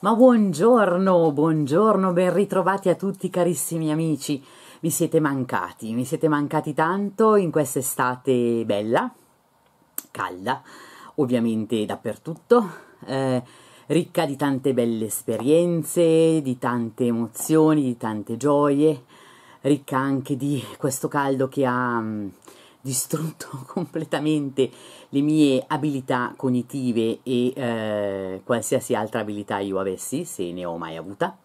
Ma buongiorno, buongiorno, ben ritrovati a tutti carissimi amici. Mi siete mancati, mi siete mancati tanto in quest'estate bella, calda, ovviamente dappertutto, eh, ricca di tante belle esperienze, di tante emozioni, di tante gioie, ricca anche di questo caldo che ha mm, distrutto completamente le mie abilità cognitive e eh, qualsiasi altra abilità io avessi, se ne ho mai avuta.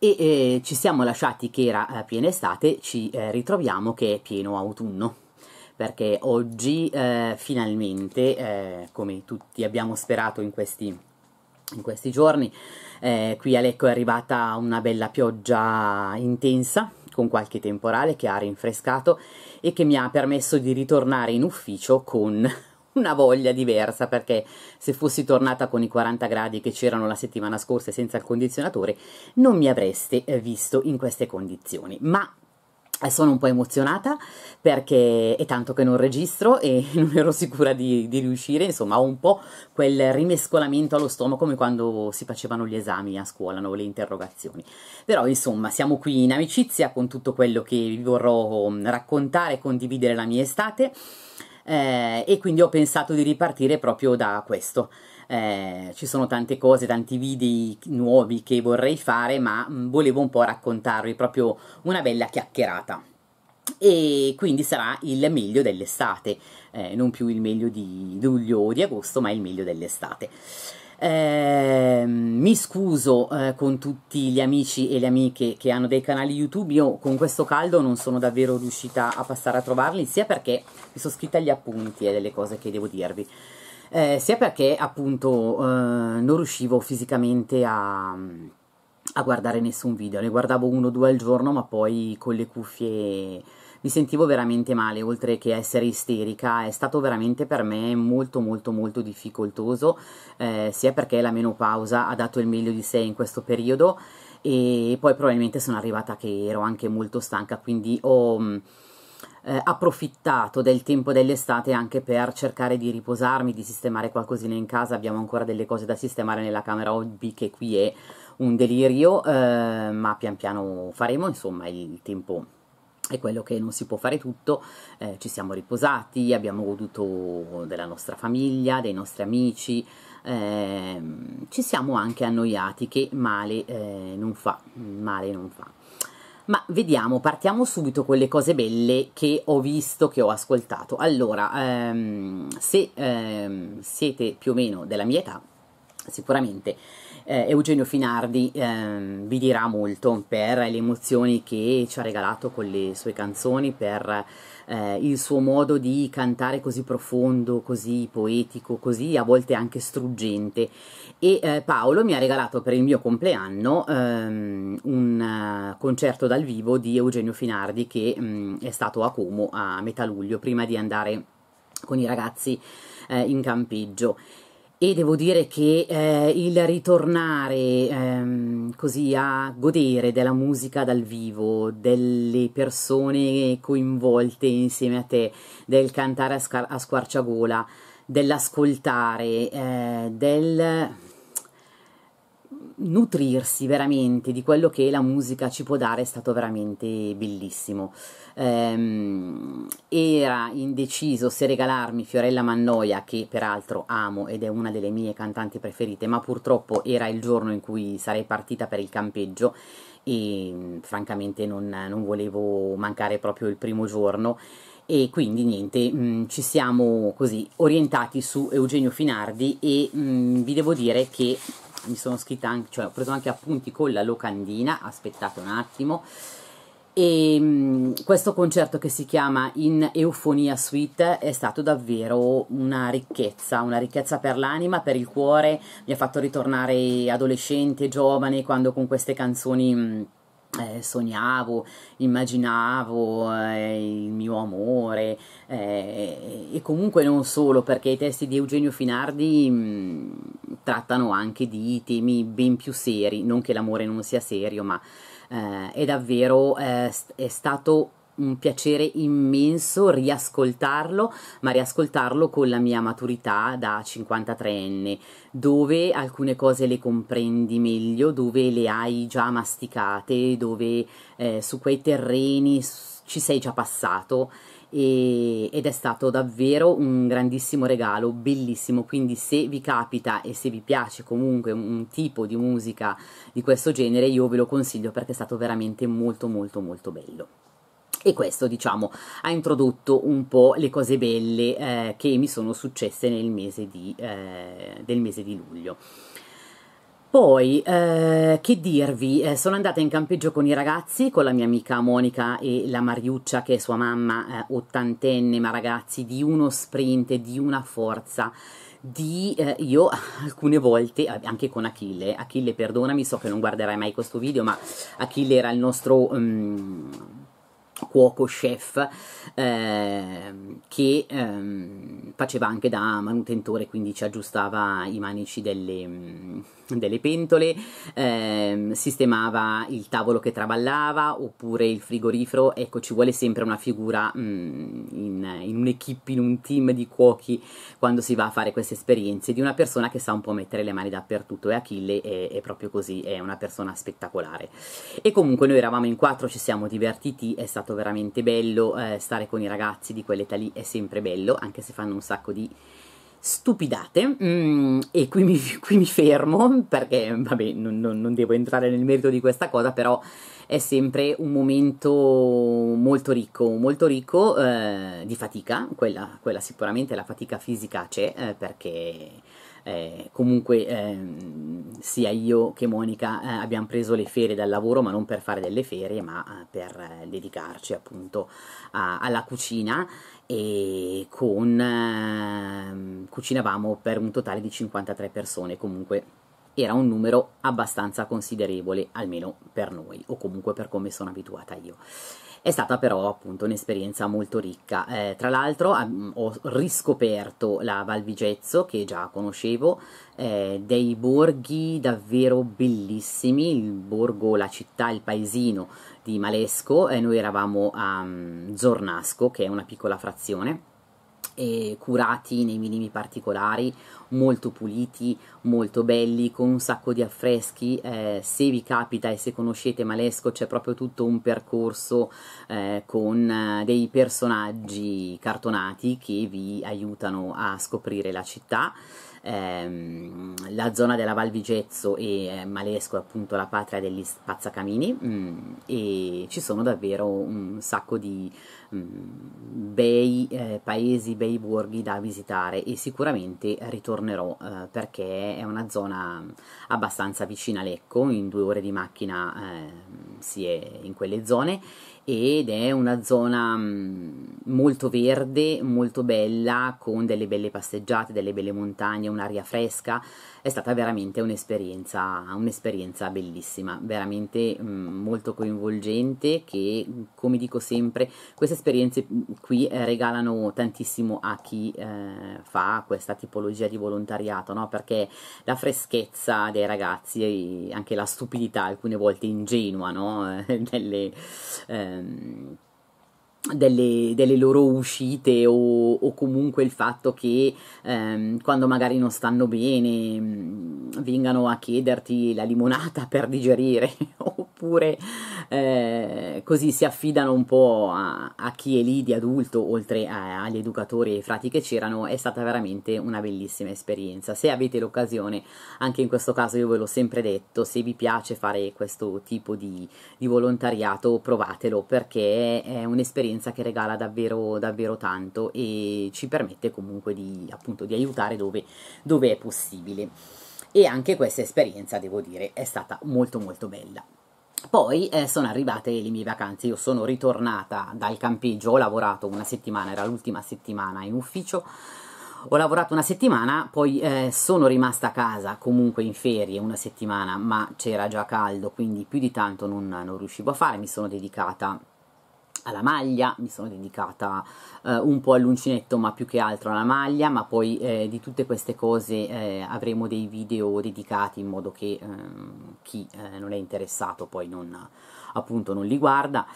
E eh, ci siamo lasciati che era eh, piena estate, ci eh, ritroviamo che è pieno autunno perché oggi eh, finalmente, eh, come tutti abbiamo sperato in questi, in questi giorni, eh, qui a Lecco è arrivata una bella pioggia intensa con qualche temporale che ha rinfrescato e che mi ha permesso di ritornare in ufficio con una voglia diversa perché se fossi tornata con i 40 gradi che c'erano la settimana scorsa senza il condizionatore non mi avreste eh, visto in queste condizioni ma sono un po' emozionata perché è tanto che non registro e non ero sicura di, di, riuscire, insomma ho un po' quel rimescolamento allo stomaco come quando si facevano gli esami a scuola, no? le interrogazioni. Però insomma siamo qui in amicizia con tutto quello che vi vorrò mm, raccontare, condividere la mia estate eh, e quindi ho pensato di ripartire proprio da questo eh, ci sono tante cose, tanti video nuovi che vorrei fare, ma mm, volevo un po' raccontarvi proprio una bella chiacchierata. E quindi sarà il meglio dell'estate, eh, non più il meglio di luglio o di agosto, ma il meglio dell'estate. Eh, mi scuso eh, con tutti gli amici e le amiche che hanno dei canali YouTube. Io con questo caldo non sono davvero riuscita a passare a trovarli, sia perché mi sono scritta gli appunti e eh, delle cose che devo dirvi eh, sia perché appunto eh, non riuscivo fisicamente a, a, guardare nessun video, ne guardavo uno o due al giorno, ma poi con le cuffie mi sentivo veramente male, oltre che essere isterica, è stato veramente per me molto molto molto difficoltoso, eh, sia perché la menopausa ha dato il meglio di sé in questo periodo e poi probabilmente sono arrivata che ero anche molto stanca, quindi ho eh, approfittato del tempo dell'estate anche per cercare di riposarmi, di sistemare qualcosina in casa, abbiamo ancora delle cose da sistemare nella camera hobby che qui è un delirio, eh, ma pian piano faremo, insomma il tempo è quello che non si può fare tutto, eh, ci siamo riposati, abbiamo goduto della nostra famiglia, dei nostri amici, eh, ci siamo anche annoiati che male eh, non fa, male non fa. Ma vediamo, partiamo subito con le cose belle che ho visto, che ho ascoltato. Allora, ehm, se ehm, siete più o meno della mia età, sicuramente eh, Eugenio Finardi ehm, vi dirà molto per le emozioni che ci ha regalato con le sue canzoni, per eh, il suo modo di cantare così profondo, così poetico, così a volte anche struggente. E eh, Paolo mi ha regalato per il mio compleanno ehm, un uh, concerto dal vivo di Eugenio Finardi che mh, mm, è stato a Como a metà luglio, prima di andare con i ragazzi eh, in campeggio e devo dire che eh, il ritornare ehm, così a godere della musica dal vivo, delle persone coinvolte insieme a te, del cantare a, scar- a squarciagola, dell'ascoltare, eh, del nutrirsi veramente di quello che la musica ci può dare è stato veramente bellissimo ehm, era indeciso se regalarmi Fiorella Mannoia, che peraltro amo ed è una delle mie cantanti preferite, ma purtroppo era il giorno in cui sarei partita per il campeggio e mm, francamente non, non volevo mancare proprio il primo giorno e quindi niente, mh, mm, ci siamo così orientati su Eugenio Finardi e mh, mm, vi devo dire che mi sono scritta anche, cioè ho preso anche appunti con la locandina, aspettate un attimo, e mm, questo concerto che si chiama In Eufonia Suite è stato davvero una ricchezza, una ricchezza per l'anima, per il cuore, mi ha fatto ritornare adolescente, giovane, quando con queste canzoni mm, eh, sognavo, immaginavo eh, il mio amore eh, e comunque non solo perché i testi di Eugenio Finardi mh, mm, trattano anche di temi ben più seri, non che l'amore non sia serio ma eh, è davvero eh, è stato un piacere immenso riascoltarlo, ma riascoltarlo con la mia maturità da 53enne, dove alcune cose le comprendi meglio, dove le hai già masticate, dove eh, su quei terreni ci sei già passato e, ed è stato davvero un grandissimo regalo, bellissimo, quindi se vi capita e se vi piace comunque un, un tipo di musica di questo genere io ve lo consiglio perché è stato veramente molto molto molto bello e questo diciamo ha introdotto un po' le cose belle eh, che mi sono successe nel mese di, eh, del mese di luglio poi, eh, che dirvi, eh, sono andata in campeggio con i ragazzi, con la mia amica Monica e la Mariuccia, che è sua mamma, eh, ottantenne, ma ragazzi, di uno sprint, di una forza, di eh, io alcune volte, eh, anche con Achille, Achille perdonami, so che non guarderai mai questo video, ma Achille era il nostro... Um, cuoco chef eh, che ehm, faceva anche da manutentore quindi ci aggiustava i manici delle, mm, delle pentole ehm, sistemava il tavolo che traballava oppure il frigorifero ecco ci vuole sempre una figura mh, mm, in, in un'equipe in un team di cuochi quando si va a fare queste esperienze di una persona che sa un po' mettere le mani dappertutto e Achille è, è proprio così è una persona spettacolare e comunque noi eravamo in quattro ci siamo divertiti è stato stato veramente bello, eh, stare con i ragazzi di quell'età lì è sempre bello, anche se fanno un sacco di stupidate mm, e qui mi, qui mi, fermo perché vabbè non, non, non, devo entrare nel merito di questa cosa però è sempre un momento molto ricco molto ricco eh, di fatica quella, quella, sicuramente la fatica fisica c'è eh, perché eh, comunque ehm, sia io che Monica eh, abbiamo preso le ferie dal lavoro, ma non per fare delle ferie, ma eh, per eh, dedicarci appunto a, alla cucina e con, ehm, cucinavamo per un totale di 53 persone, comunque era un numero abbastanza considerevole, almeno per noi, o comunque per come sono abituata io. È stata però appunto un'esperienza molto ricca. Eh, tra l'altro ho riscoperto la Valvigezzo che già conoscevo, eh, dei borghi davvero bellissimi, il borgo, la città, il paesino di Malesco, eh, noi eravamo a um, Zornasco che è una piccola frazione eh, curati nei minimi particolari, molto puliti, molto belli, con un sacco di affreschi. Eh, se vi capita e se conoscete Malesco c'è proprio tutto un percorso eh, con eh, dei personaggi cartonati che vi aiutano a scoprire la città. Ehm, la zona della Val Vigezzo e eh, Malesco è appunto la patria degli spazzacamini mm, e ci sono davvero un sacco di Mm, bei eh, paesi, bei borghi da visitare e sicuramente ritornerò eh, perché è una zona abbastanza vicina a Lecco, in due ore di macchina eh, si è in quelle zone ed è una zona mm, molto verde, molto bella, con delle belle passeggiate, delle belle montagne, un'aria fresca è stata veramente un'esperienza, un'esperienza bellissima, veramente mh, mm, molto coinvolgente che, come dico sempre, queste esperienze mm, qui eh, regalano tantissimo a chi eh, fa questa tipologia di volontariato, no? perché la freschezza dei ragazzi e anche la stupidità alcune volte ingenua no? delle... Ehm, delle, delle, loro uscite o, o, comunque il fatto che ehm, quando magari non stanno bene mh, mm, vengano a chiederti la limonata per digerire o oppure eh, così si affidano un po' a, a, chi è lì di adulto, oltre a, agli educatori e ai frati che c'erano, è stata veramente una bellissima esperienza. Se avete l'occasione, anche in questo caso io ve l'ho sempre detto, se vi piace fare questo tipo di, di volontariato provatelo perché è un'esperienza che regala davvero, davvero tanto e ci permette comunque di, appunto, di aiutare dove, dove è possibile e anche questa esperienza devo dire è stata molto molto bella. Poi eh, sono arrivate le mie vacanze, io sono ritornata dal campeggio, ho lavorato una settimana, era l'ultima settimana in ufficio, ho lavorato una settimana, poi eh, sono rimasta a casa comunque in ferie una settimana, ma c'era già caldo, quindi più di tanto non, non riuscivo a fare, mi sono dedicata alla maglia, mi sono dedicata eh, un po' all'uncinetto ma più che altro alla maglia, ma poi eh, di tutte queste cose eh, avremo dei video dedicati in modo che ehm, chi eh, non è interessato poi non, appunto non li guarda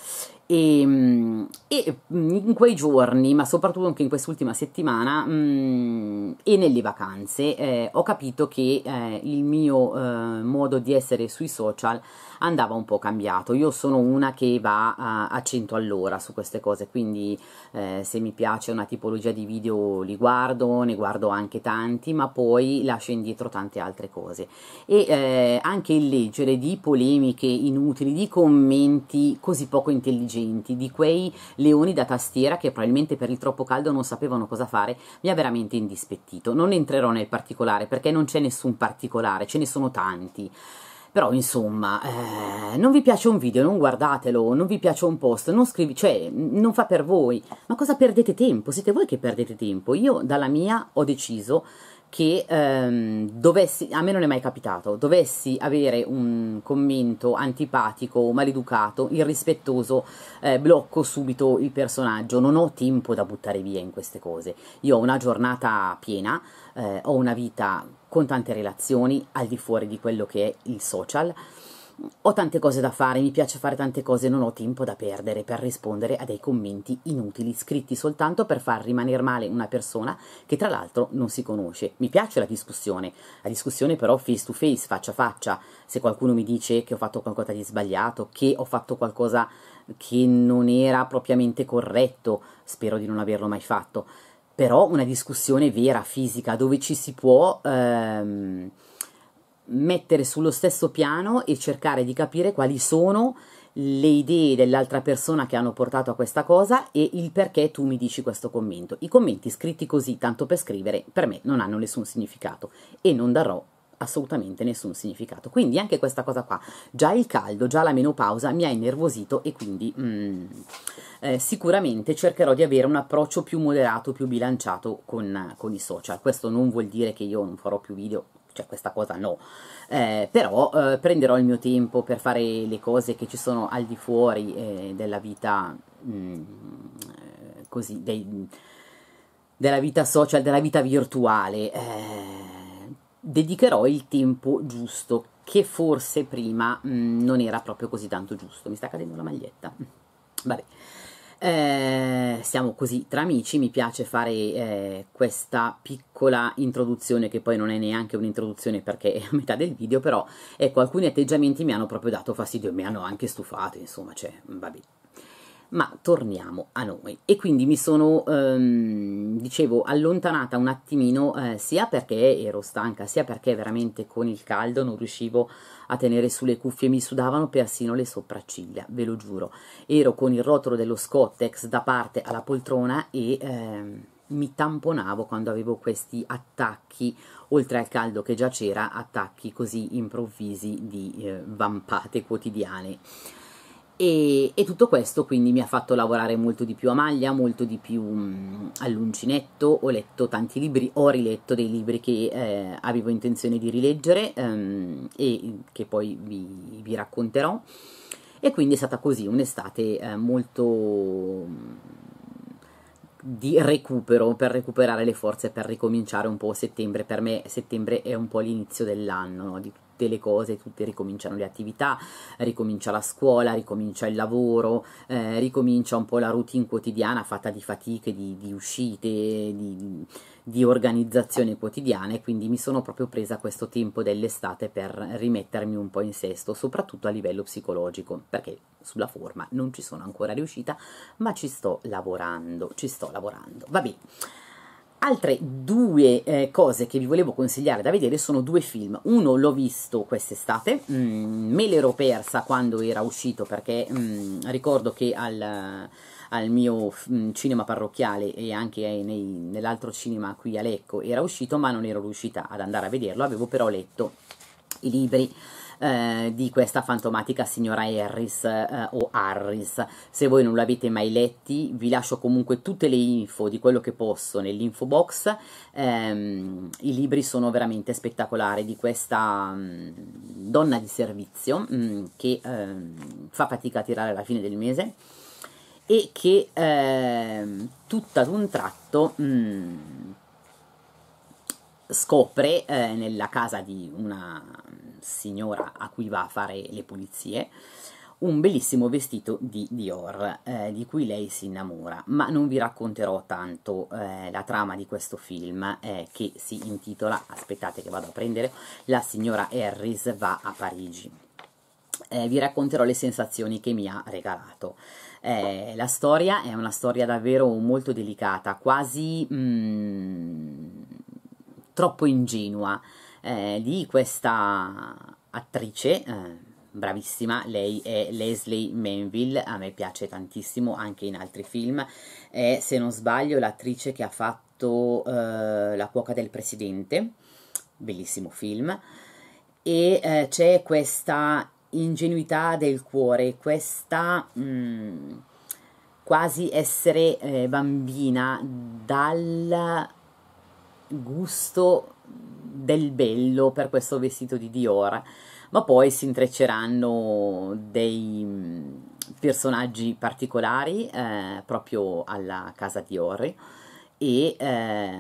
Ehm, e, e, mm, in quei giorni, ma soprattutto anche in quest'ultima settimana mh, mm, e nelle vacanze, eh, ho capito che eh, il mio eh, modo di essere sui social andava un po' cambiato. Io sono una che va a, a 100 all'ora su queste cose, quindi eh, se mi piace una tipologia di video li guardo, ne guardo anche tanti, ma poi lascio indietro tante altre cose. E eh, anche il leggere di polemiche inutili, di commenti così poco intelligenti intelligenti, di quei leoni da tastiera che probabilmente per il troppo caldo non sapevano cosa fare, mi ha veramente indispettito. Non entrerò nel particolare perché non c'è nessun particolare, ce ne sono tanti. Però insomma, eh, non vi piace un video, non guardatelo, non vi piace un post, non scrivi, cioè non fa per voi. Ma cosa perdete tempo? Siete voi che perdete tempo. Io dalla mia ho deciso che ehm, dovessi, a me non è mai capitato, dovessi avere un commento antipatico, maleducato, irrispettoso, eh, blocco subito il personaggio, non ho tempo da buttare via in queste cose. Io ho una giornata piena, eh, ho una vita con tante relazioni al di fuori di quello che è il social ho tante cose da fare, mi piace fare tante cose, non ho tempo da perdere per rispondere a dei commenti inutili, scritti soltanto per far rimanere male una persona che tra l'altro non si conosce. Mi piace la discussione, la discussione però face to face, faccia a faccia. Se qualcuno mi dice che ho fatto qualcosa di sbagliato, che ho fatto qualcosa che non era propriamente corretto, spero di non averlo mai fatto. Però una discussione vera, fisica, dove ci si può... Ehm, mettere sullo stesso piano e cercare di capire quali sono le idee dell'altra persona che hanno portato a questa cosa e il perché tu mi dici questo commento. I commenti scritti così, tanto per scrivere, per me non hanno nessun significato e non darò assolutamente nessun significato. Quindi anche questa cosa qua, già il caldo, già la menopausa mi ha innervosito e quindi mm, eh, sicuramente cercherò di avere un approccio più moderato, più bilanciato con, con i social. Questo non vuol dire che io non farò più video cioè questa cosa no, eh, però eh, prenderò il mio tempo per fare le cose che ci sono al di fuori eh, della vita, mh, mm, eh, così, dei, della vita social, della vita virtuale. Eh, dedicherò il tempo giusto, che forse prima mh, mm, non era proprio così tanto giusto. Mi sta cadendo la maglietta. Vabbè. Eh, siamo così tra amici, mi piace fare eh, questa piccola introduzione che poi non è neanche un'introduzione perché è a metà del video, però ecco alcuni atteggiamenti mi hanno proprio dato fastidio, mi hanno anche stufato, insomma, cioè, vabbè, ma torniamo a noi. E quindi mi sono, ehm, dicevo, allontanata un attimino eh, sia perché ero stanca, sia perché veramente con il caldo non riuscivo a tenere sulle cuffie, mi sudavano persino le sopracciglia, ve lo giuro. Ero con il rotolo dello Scottex da parte alla poltrona e... Ehm, mi tamponavo quando avevo questi attacchi, oltre al caldo che già c'era, attacchi così improvvisi di eh, vampate quotidiane. E, e, tutto questo quindi mi ha fatto lavorare molto di più a maglia, molto di più mh, all'uncinetto, ho letto tanti libri, ho riletto dei libri che eh, avevo intenzione di rileggere ehm, e che poi vi, vi, racconterò e quindi è stata così un'estate eh, molto di recupero per recuperare le forze per ricominciare un po' settembre per me settembre è un po' l'inizio dell'anno no? di tutte le cose, tutte ricominciano le attività, ricomincia la scuola, ricomincia il lavoro, eh, ricomincia un po' la routine quotidiana fatta di fatiche, di, di uscite, di, di organizzazione quotidiana e quindi mi sono proprio presa questo tempo dell'estate per rimettermi un po' in sesto, soprattutto a livello psicologico, perché sulla forma non ci sono ancora riuscita, ma ci sto lavorando, ci sto lavorando. Va bene. Altre due eh, cose che vi volevo consigliare da vedere sono due film. Uno l'ho visto quest'estate, mm, me l'ero persa quando era uscito perché mm, ricordo che al, al mio mm, cinema parrocchiale e anche eh, nell'altro cinema qui a Lecco era uscito ma non ero riuscita ad andare a vederlo, avevo però letto i libri eh, di questa fantomatica signora Harris eh, o Harris. Se voi non l'avete mai letti, vi lascio comunque tutte le info di quello che posso nell'info box. Ehm, I libri sono veramente spettacolari di questa mh, mm, donna di servizio mh, mm, che mh, ehm, fa fatica a tirare la fine del mese e che eh, tutta ad un tratto mh, mm, scopre eh, nella casa di una signora a cui va a fare le pulizie un bellissimo vestito di Dior eh, di cui lei si innamora, ma non vi racconterò tanto eh, la trama di questo film eh, che si intitola, aspettate che vado a prendere, La signora Harris va a Parigi. Eh, vi racconterò le sensazioni che mi ha regalato. Eh, la storia è una storia davvero molto delicata, quasi mh, mm, troppo ingenua, eh, di questa attrice eh, bravissima, lei è Leslie Manville, a me piace tantissimo anche in altri film, è se non sbaglio l'attrice che ha fatto eh, La cuoca del presidente, bellissimo film, e eh, c'è questa ingenuità del cuore, questa... Mh, mm, quasi essere eh, bambina dal gusto del bello per questo vestito di Dior, ma poi si intrecceranno dei mm, personaggi particolari eh, proprio alla casa Dior e eh,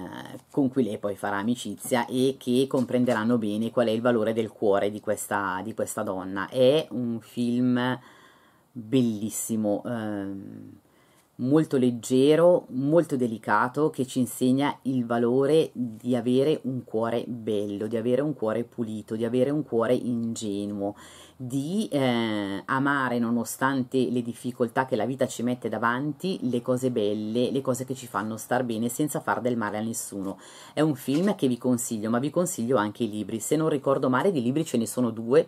con cui lei poi farà amicizia e che comprenderanno bene qual è il valore del cuore di questa, di questa donna. È un film bellissimo. Ehm, molto leggero, molto delicato, che ci insegna il valore di avere un cuore bello, di avere un cuore pulito, di avere un cuore ingenuo, di eh, amare nonostante le difficoltà che la vita ci mette davanti, le cose belle, le cose che ci fanno star bene senza far del male a nessuno. È un film che vi consiglio, ma vi consiglio anche i libri. Se non ricordo male, di libri ce ne sono due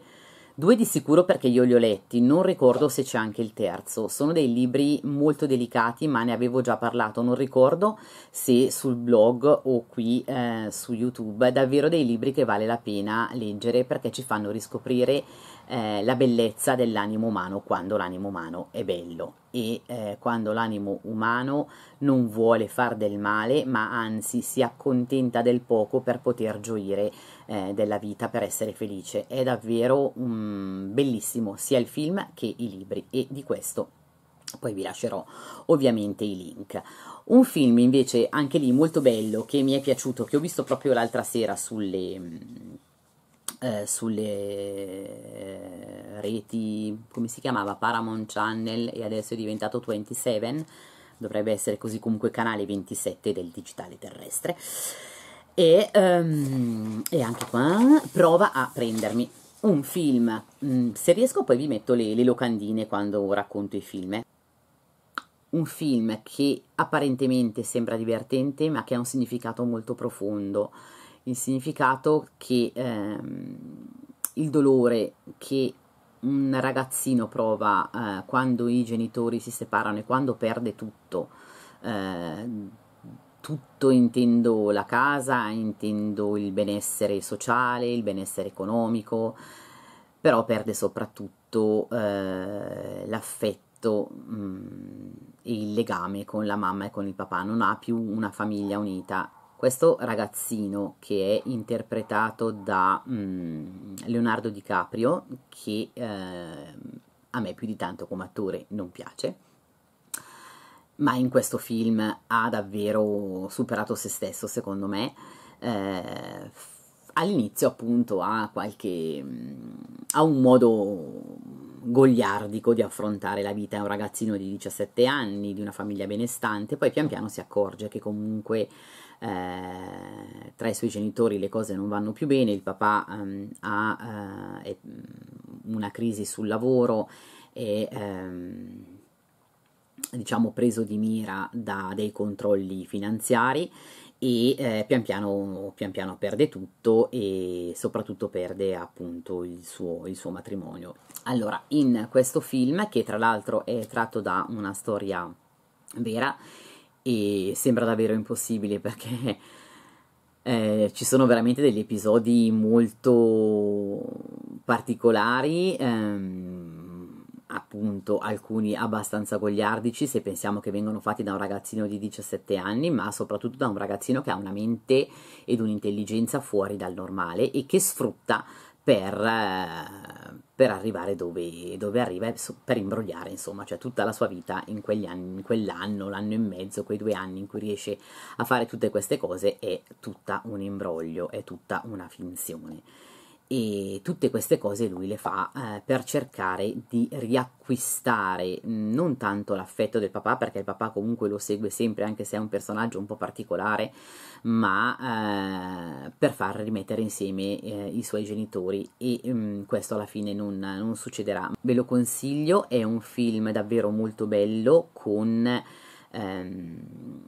Due di sicuro perché io li ho letti, non ricordo se c'è anche il terzo. Sono dei libri molto delicati, ma ne avevo già parlato, non ricordo se sul blog o qui eh, su YouTube. davvero dei libri che vale la pena leggere perché ci fanno riscoprire eh, la bellezza dell'animo umano quando l'animo umano è bello e eh, quando l'animo umano non vuole far del male, ma anzi si accontenta del poco per poter gioire eh, della vita, per essere felice. È davvero um, bellissimo sia il film che i libri e di questo poi vi lascerò ovviamente i link. Un film invece anche lì molto bello che mi è piaciuto, che ho visto proprio l'altra sera sulle eh, sulle eh, reti, come si chiamava, Paramount Channel e adesso è diventato 27, dovrebbe essere così comunque canale 27 del digitale terrestre. E, um, e anche qua prova a prendermi un film, mm, se riesco poi vi metto le, le locandine quando racconto i film. Un film che apparentemente sembra divertente ma che ha un significato molto profondo il significato che ehm, il dolore che un ragazzino prova eh, quando i genitori si separano e quando perde tutto, eh, tutto intendo la casa, intendo il benessere sociale, il benessere economico, però perde soprattutto eh, l'affetto mm, e il legame con la mamma e con il papà, non ha più una famiglia unita questo ragazzino che è interpretato da mm, Leonardo DiCaprio, che eh, a me più di tanto come attore non piace, ma in questo film ha davvero superato se stesso, secondo me. Eh, all'inizio appunto ha qualche... Mm, ha un modo gogliardico di affrontare la vita, è un ragazzino di 17 anni, di una famiglia benestante, poi pian piano si accorge che comunque eh, tra i suoi genitori le cose non vanno più bene, il papà ehm, ha eh, mm, una crisi sul lavoro e ehm, diciamo preso di mira da dei controlli finanziari e eh, pian, piano, pian, piano, perde tutto e soprattutto perde appunto il suo, il suo matrimonio. Allora, in questo film, che tra l'altro è tratto da una storia vera, e sembra davvero impossibile perché eh, ci sono veramente degli episodi molto particolari, ehm, appunto alcuni abbastanza goliardici se pensiamo che vengono fatti da un ragazzino di 17 anni, ma soprattutto da un ragazzino che ha una mente ed un'intelligenza fuori dal normale e che sfrutta per, eh, per arrivare dove, dove arriva, per imbrogliare, insomma, cioè tutta la sua vita in, anni, in quell'anno, l'anno e mezzo, quei due anni in cui riesce a fare tutte queste cose è tutta un imbroglio, è tutta una finzione e tutte queste cose lui le fa eh, per cercare di riacquistare mm, non tanto l'affetto del papà perché il papà comunque lo segue sempre anche se è un personaggio un po' particolare ma eh, per far rimettere insieme eh, i suoi genitori e mh, mm, questo alla fine non, non succederà ve lo consiglio è un film davvero molto bello con ehm,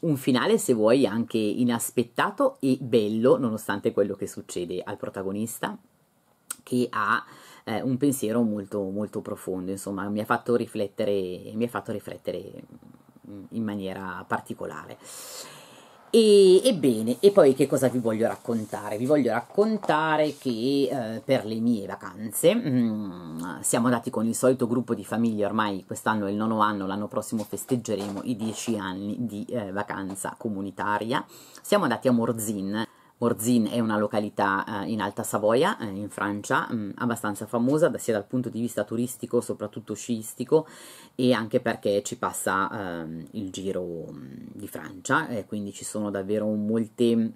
un finale, se vuoi, anche inaspettato e bello, nonostante quello che succede al protagonista, che ha eh, un pensiero molto, molto profondo, insomma, mi ha fatto riflettere, mi ha fatto riflettere mm, in maniera particolare. E, ebbene, e poi che cosa vi voglio raccontare? Vi voglio raccontare che eh, per le mie vacanze mh, mm, siamo andati con il solito gruppo di famiglie, ormai quest'anno è il nono anno, l'anno prossimo festeggeremo i dieci anni di eh, vacanza comunitaria. Siamo andati a Morzin, Orzin è una località eh, in Alta Savoia, eh, in Francia, mh, mm, abbastanza famosa sia dal punto di vista turistico, soprattutto sciistico, e anche perché ci passa eh, il Giro mh, mm, di Francia, quindi ci sono davvero molte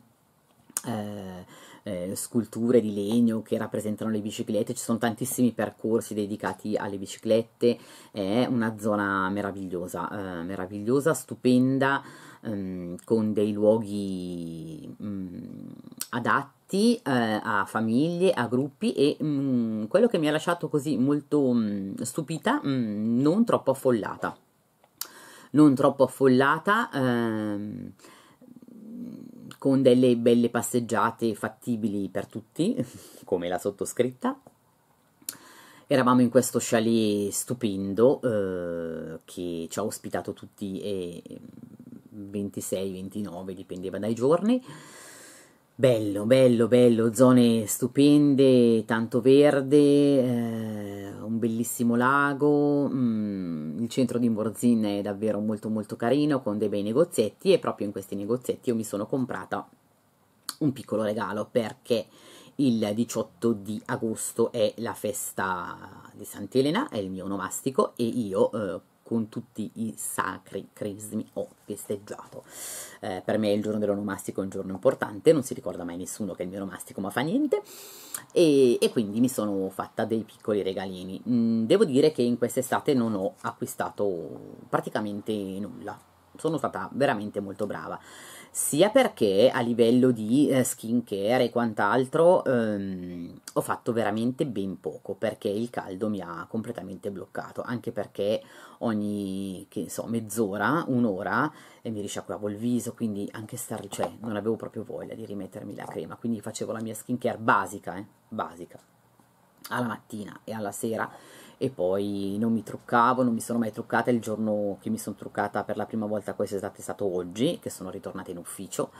eh, eh, sculture di legno che rappresentano le biciclette, ci sono tantissimi percorsi dedicati alle biciclette, è una zona meravigliosa, eh, meravigliosa, stupenda ehm, con dei luoghi mh, mm, adatti eh, a famiglie, a gruppi e mh, mm, quello che mi ha lasciato così molto mh, mm, stupita, non troppo affollata. Non troppo affollata. Ehm, con delle belle passeggiate fattibili per tutti, come la sottoscritta. Eravamo in questo chalet stupendo eh, che ci ha ospitato tutti e 26-29, dipendeva dai giorni. Bello, bello, bello, zone stupende, tanto verde, eh, un bellissimo lago, mm, il centro di Morzin è davvero molto molto carino con dei bei negozietti e proprio in questi negozietti io mi sono comprata un piccolo regalo perché il 18 di agosto è la festa di Sant'Elena, è il mio onomastico e io eh, con tutti i sacri crismi ho festeggiato. Eh, per me il giorno dell'onomastico è un giorno importante, non si ricorda mai nessuno che è il mio onomastico, ma fa niente. E, e quindi mi sono fatta dei piccoli regalini. Mm, devo dire che in quest'estate non ho acquistato praticamente nulla. Sono stata veramente molto brava sia perché a livello di eh, skincare e quant'altro ehm, ho fatto veramente ben poco perché il caldo mi ha completamente bloccato, anche perché ogni che so, mezz'ora, un'ora eh, mi risciacquavo il viso, quindi anche star, cioè, non avevo proprio voglia di rimettermi la crema, quindi facevo la mia skincare basica, eh, basica, alla mattina e alla sera e poi non mi truccavo, non mi sono mai truccata, il giorno che mi sono truccata per la prima volta quest'estate è stato oggi, che sono ritornata in ufficio,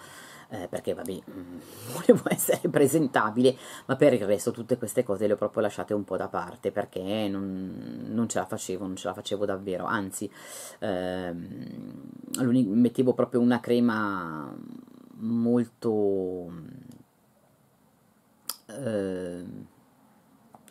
eh, perché vabbè, mm, volevo essere presentabile, ma per il resto tutte queste cose le ho proprio lasciate un po' da parte, perché non, non ce la facevo, non ce la facevo davvero, anzi, ehm, mettevo proprio una crema molto... Ehm,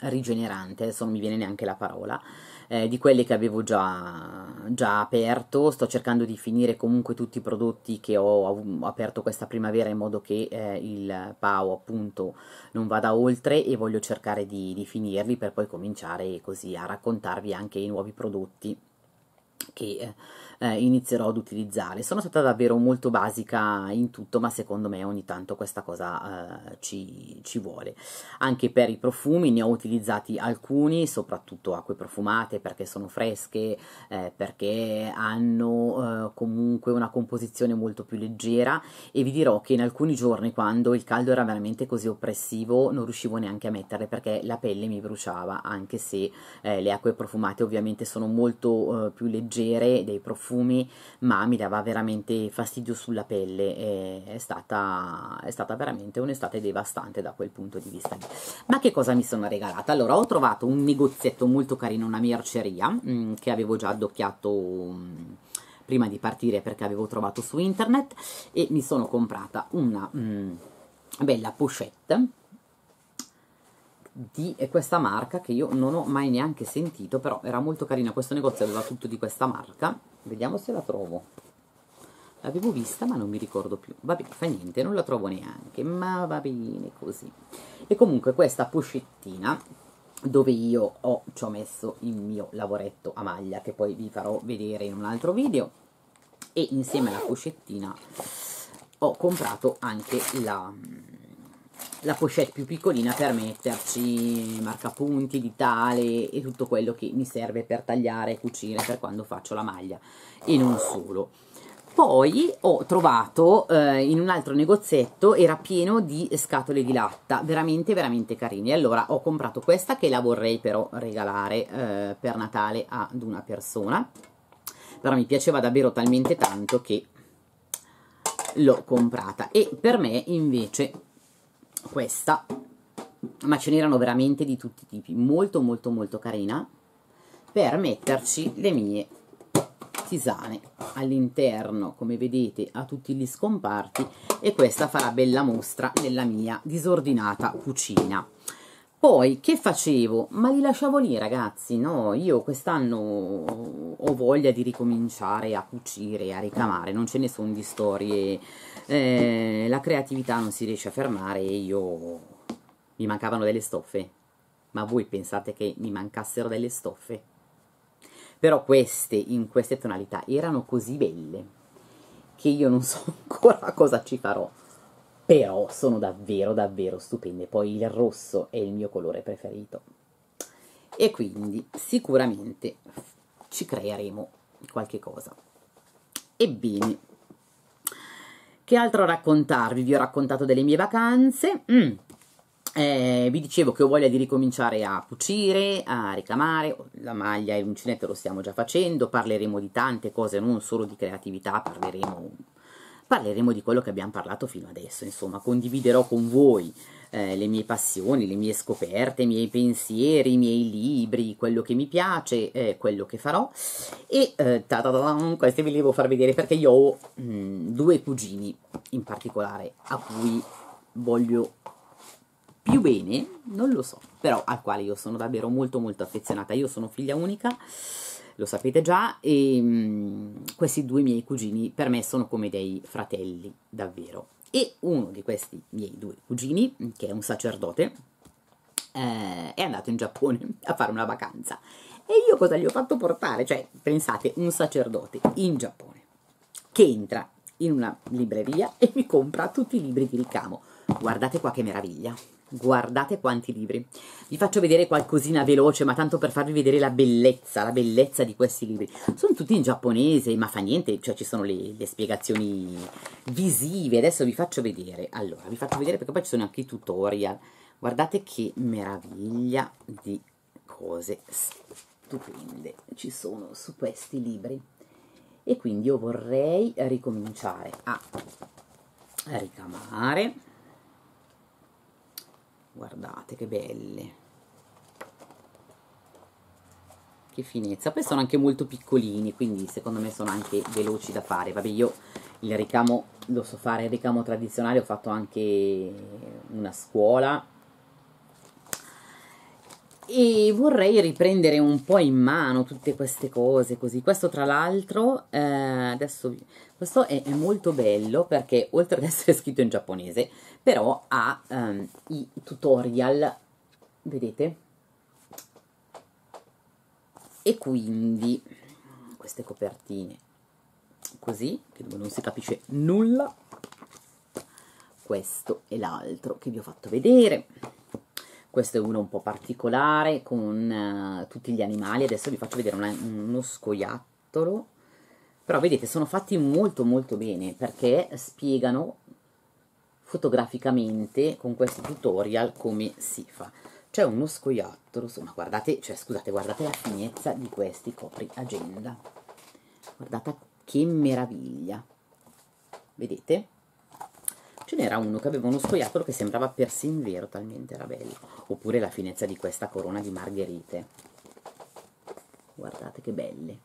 rigenerante, adesso non mi viene neanche la parola, eh, di quelle che avevo già, già, aperto, sto cercando di finire comunque tutti i prodotti che ho aperto questa primavera in modo che eh, il PAO appunto non vada oltre e voglio cercare di, di finirli per poi cominciare così a raccontarvi anche i nuovi prodotti che eh, eh, inizierò ad utilizzare. Sono stata davvero molto basica in tutto, ma secondo me ogni tanto questa cosa eh, ci, ci, vuole. Anche per i profumi ne ho utilizzati alcuni, soprattutto acque profumate perché sono fresche, eh, perché hanno eh, comunque una composizione molto più leggera e vi dirò che in alcuni giorni quando il caldo era veramente così oppressivo non riuscivo neanche a metterle perché la pelle mi bruciava, anche se eh, le acque profumate ovviamente sono molto più leggere ruggere dei profumi, ma mi dava veramente fastidio sulla pelle. E è, stata, è stata veramente un'estate devastante da quel punto di vista. Ma che cosa mi sono regalata? Allora, ho trovato un negozietto molto carino, una merceria, mh, mm, che avevo già addocchiato... Mh, mm, prima di partire perché avevo trovato su internet e mi sono comprata una mh, mm, bella pochette di questa marca che io non ho mai neanche sentito però era molto carina questo negozio aveva tutto di questa marca vediamo se la trovo l'avevo vista ma non mi ricordo più va bene, fa niente non la trovo neanche ma va bene così e comunque questa pochettina dove io ho, ci ho messo il mio lavoretto a maglia che poi vi farò vedere in un altro video e insieme alla pochettina ho comprato anche la la pochette più piccolina per metterci marcapunti, ditale e tutto quello che mi serve per tagliare e cucire per quando faccio la maglia e non solo poi ho trovato eh, in un altro negozietto era pieno di scatole di latta veramente veramente carine. allora ho comprato questa che la vorrei però regalare eh, per Natale ad una persona però mi piaceva davvero talmente tanto che l'ho comprata e per me invece questa ma ce n'erano veramente di tutti i tipi molto molto molto carina per metterci le mie tisane all'interno come vedete a tutti gli scomparti e questa farà bella mostra nella mia disordinata cucina poi che facevo? Ma li lasciavo lì, ragazzi. No, io quest'anno ho voglia di ricominciare a cucire, a ricamare, non ce ne sono di storie. Eh, la creatività non si riesce a fermare e io mi mancavano delle stoffe. Ma voi pensate che mi mancassero delle stoffe? Però queste, in queste tonalità, erano così belle che io non so ancora cosa ci farò però sono davvero davvero stupende, poi il rosso è il mio colore preferito e quindi sicuramente ci creeremo qualche cosa. Ebbene, che altro raccontarvi? Vi ho raccontato delle mie vacanze, mm. eh, vi dicevo che ho voglia di ricominciare a cucire, a ricamare, la maglia e l'uncinetto lo stiamo già facendo, parleremo di tante cose, non solo di creatività, parleremo parleremo di quello che abbiamo parlato fino adesso, insomma, condividerò con voi eh, le mie passioni, le mie scoperte, i miei pensieri, i miei libri, quello che mi piace, eh, quello che farò. E eh, queste ve le devo far vedere perché io ho mh, mm, due cugini in particolare a cui voglio più bene, non lo so, però al quale io sono davvero molto molto affezionata. Io sono figlia unica lo sapete già, e ehm, mh, questi due miei cugini per me sono come dei fratelli, davvero. E uno di questi miei due cugini, che è un sacerdote, eh, è andato in Giappone a fare una vacanza. E io cosa gli ho fatto portare? Cioè, pensate, un sacerdote in Giappone che entra in una libreria e mi compra tutti i libri di ricamo. Guardate qua che meraviglia! Guardate quanti libri. Vi faccio vedere qualcosina veloce, ma tanto per farvi vedere la bellezza, la bellezza di questi libri. Sono tutti in giapponese, ma fa niente, cioè ci sono le, le spiegazioni visive. Adesso vi faccio vedere. Allora, vi faccio vedere perché poi ci sono anche i tutorial. Guardate che meraviglia di cose stupende ci sono su questi libri. E quindi io vorrei ricominciare a ricamare guardate che belle che finezza poi sono anche molto piccolini quindi secondo me sono anche veloci da fare vabbè io il ricamo lo so fare il ricamo tradizionale ho fatto anche una scuola e vorrei riprendere un po' in mano tutte queste cose così questo tra l'altro eh, adesso questo è, è, molto bello perché oltre ad essere scritto in giapponese però ha ehm, i tutorial vedete e quindi queste copertine così che dove non si capisce nulla questo e l'altro che vi ho fatto vedere questo è uno un po' particolare con uh, tutti gli animali. Adesso vi faccio vedere una, uno scoiattolo. Però vedete, sono fatti molto molto bene perché spiegano fotograficamente con questo tutorial come si fa. C'è uno scoiattolo, insomma, guardate, cioè, scusate, guardate la finezza di questi copri agenda. Guardate che meraviglia. Vedete? Ce n'era uno che aveva uno scoiattolo che sembrava persin vero, talmente era bello. Oppure la finezza di questa corona di margherite. Guardate che belle.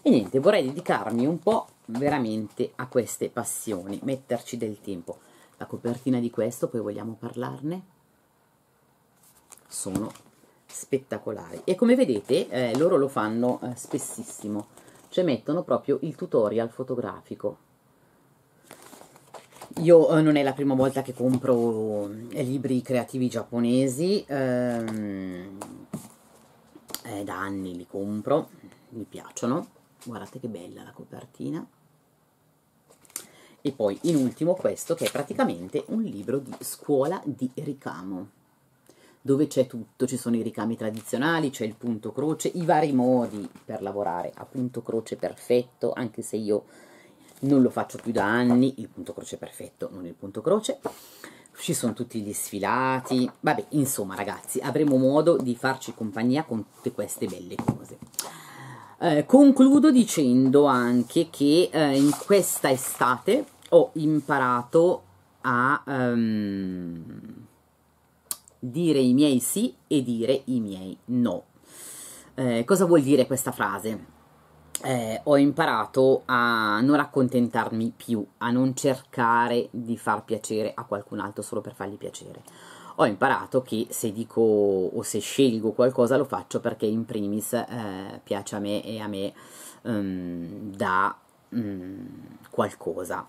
E niente, vorrei dedicarmi un po' veramente a queste passioni, metterci del tempo. La copertina di questo, poi vogliamo parlarne? Sono spettacolari. E come vedete, eh, loro lo fanno eh, spessissimo. Cioè mettono proprio il tutorial fotografico io eh, non è la prima volta che compro eh, libri creativi giapponesi, ehm, eh, da anni li compro, mi piacciono. Guardate che bella la copertina. E poi in ultimo questo che è praticamente un libro di scuola di ricamo, dove c'è tutto, ci sono i ricami tradizionali, c'è il punto croce, i vari modi per lavorare a punto croce perfetto, anche se io non lo faccio più da anni, il punto croce perfetto, non il punto croce. Ci sono tutti gli sfilati, vabbè, insomma ragazzi, avremo modo di farci compagnia con tutte queste belle cose. Eh, concludo dicendo anche che eh, in questa estate ho imparato a um, dire i miei sì e dire i miei no. Eh, cosa vuol dire questa frase? eh, ho imparato a non accontentarmi più, a non cercare di far piacere a qualcun altro solo per fargli piacere. Ho imparato che se dico o se scelgo qualcosa lo faccio perché in primis eh, piace a me e a me um, dà um, qualcosa.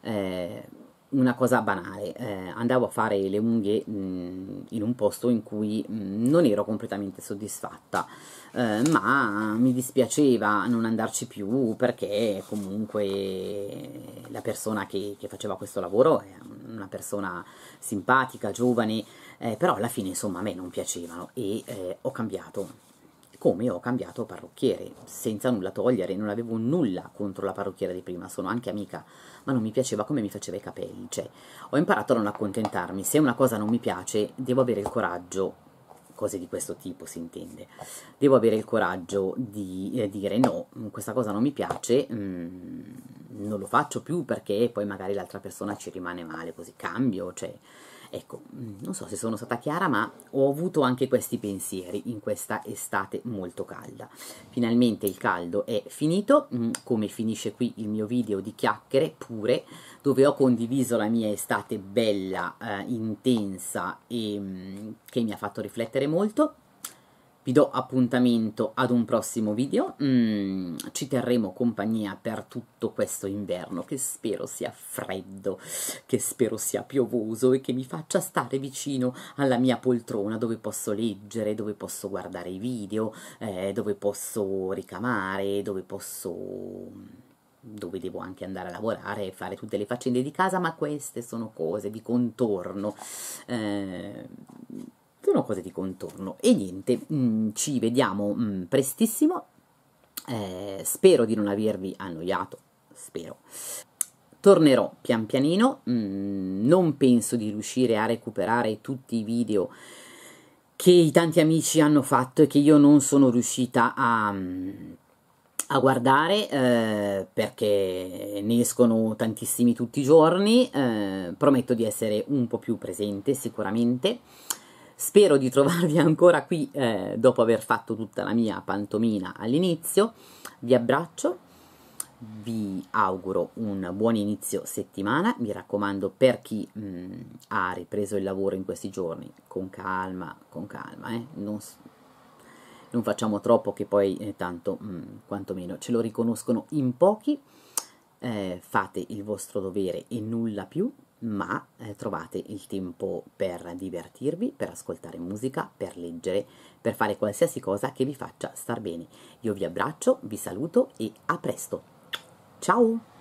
Eh, una cosa banale, eh, andavo a fare le unghie mh, mm, in un posto in cui mh, mm, non ero completamente soddisfatta, eh, ma mi dispiaceva non andarci più perché comunque la persona che, che faceva questo lavoro è una persona simpatica, giovane, eh, però alla fine insomma a me non piacevano e eh, ho cambiato come ho cambiato parrucchiere, senza nulla togliere, non avevo nulla contro la parrucchiera di prima, sono anche amica ma non mi piaceva come mi faceva i capelli, cioè ho imparato a non accontentarmi, se una cosa non mi piace devo avere il coraggio, cose di questo tipo si intende, devo avere il coraggio di eh, dire no, questa cosa non mi piace, mh, mm, non lo faccio più perché poi magari l'altra persona ci rimane male, così cambio, cioè Ecco, mm, non so se sono stata chiara, ma ho avuto anche questi pensieri in questa estate molto calda. Finalmente il caldo è finito, mm, come finisce qui il mio video di chiacchiere pure, dove ho condiviso la mia estate bella, eh, intensa e mm, che mi ha fatto riflettere molto vi do appuntamento ad un prossimo video, mm, ci terremo compagnia per tutto questo inverno che spero sia freddo, che spero sia piovoso e che mi faccia stare vicino alla mia poltrona dove posso leggere, dove posso guardare i video, eh, dove posso ricamare, dove posso dove devo anche andare a lavorare e fare tutte le faccende di casa, ma queste sono cose di contorno. Eh, sono cose di contorno. E niente, mh, mm, ci vediamo mh, mm, prestissimo. Eh, spero di non avervi annoiato, spero. Tornerò pian pianino, mh, mm, non penso di riuscire a recuperare tutti i video che i tanti amici hanno fatto e che io non sono riuscita a, a guardare eh, perché ne escono tantissimi tutti i giorni, eh, prometto di essere un po' più presente sicuramente. Spero di trovarvi ancora qui eh, dopo aver fatto tutta la mia pantomina all'inizio. Vi abbraccio, vi auguro un buon inizio settimana. Mi raccomando, per chi mh, mm, ha ripreso il lavoro in questi giorni, con calma, con calma, eh, non, non, facciamo troppo che poi eh, tanto, mh, mm, quantomeno, ce lo riconoscono in pochi. Eh, fate il vostro dovere e nulla più ma eh, trovate il tempo per divertirvi, per ascoltare musica, per leggere, per fare qualsiasi cosa che vi faccia star bene. Io vi abbraccio, vi saluto e a presto. Ciao!